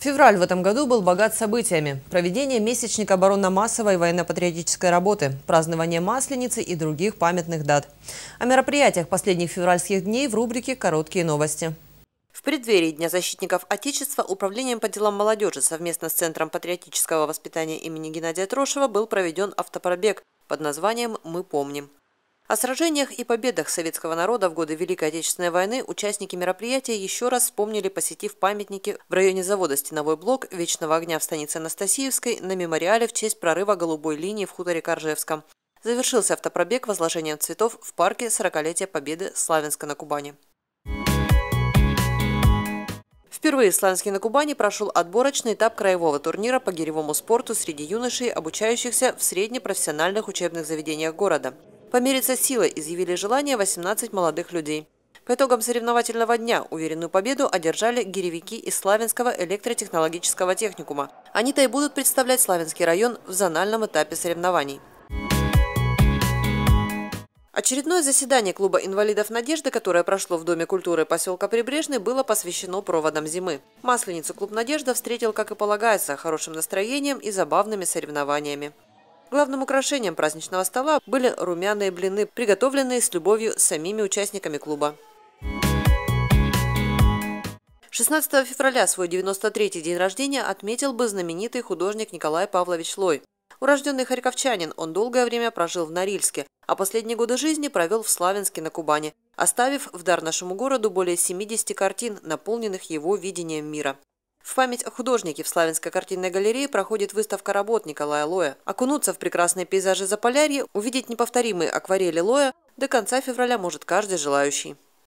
Февраль в этом году был богат событиями. Проведение месячника оборонно-массовой военно-патриотической работы, празднование Масленицы и других памятных дат. О мероприятиях последних февральских дней в рубрике «Короткие новости». В преддверии Дня защитников Отечества Управлением по делам молодежи совместно с Центром патриотического воспитания имени Геннадия Трошева был проведен автопробег под названием «Мы помним». О сражениях и победах советского народа в годы Великой Отечественной войны участники мероприятия еще раз вспомнили, посетив памятники в районе завода «Стеновой блок» Вечного огня в станице Анастасиевской на мемориале в честь прорыва голубой линии в хуторе Коржевском. Завершился автопробег возложением цветов в парке 40-летия Победы Славянска на Кубани. Впервые Славянский на Кубани прошел отборочный этап краевого турнира по гиревому спорту среди юношей, обучающихся в среднепрофессиональных учебных заведениях города. Помериться силой изъявили желание 18 молодых людей. По итогам соревновательного дня уверенную победу одержали гиревики из Славянского электротехнологического техникума. Они-то и будут представлять Славянский район в зональном этапе соревнований. Очередное заседание клуба инвалидов «Надежды», которое прошло в Доме культуры поселка Прибрежный, было посвящено проводам зимы. Масленицу клуб «Надежда» встретил, как и полагается, хорошим настроением и забавными соревнованиями. Главным украшением праздничного стола были румяные блины, приготовленные с любовью самими участниками клуба. 16 февраля свой 93-й день рождения отметил бы знаменитый художник Николай Павлович Лой. Урожденный харьковчанин, он долгое время прожил в Норильске, а последние годы жизни провел в Славянске на Кубани, оставив в дар нашему городу более 70 картин, наполненных его видением мира. В память о художнике в Славянской картинной галерее проходит выставка работ Николая Лоя. Окунуться в прекрасные пейзажи Заполярья, увидеть неповторимые акварели Лоя до конца февраля может каждый желающий.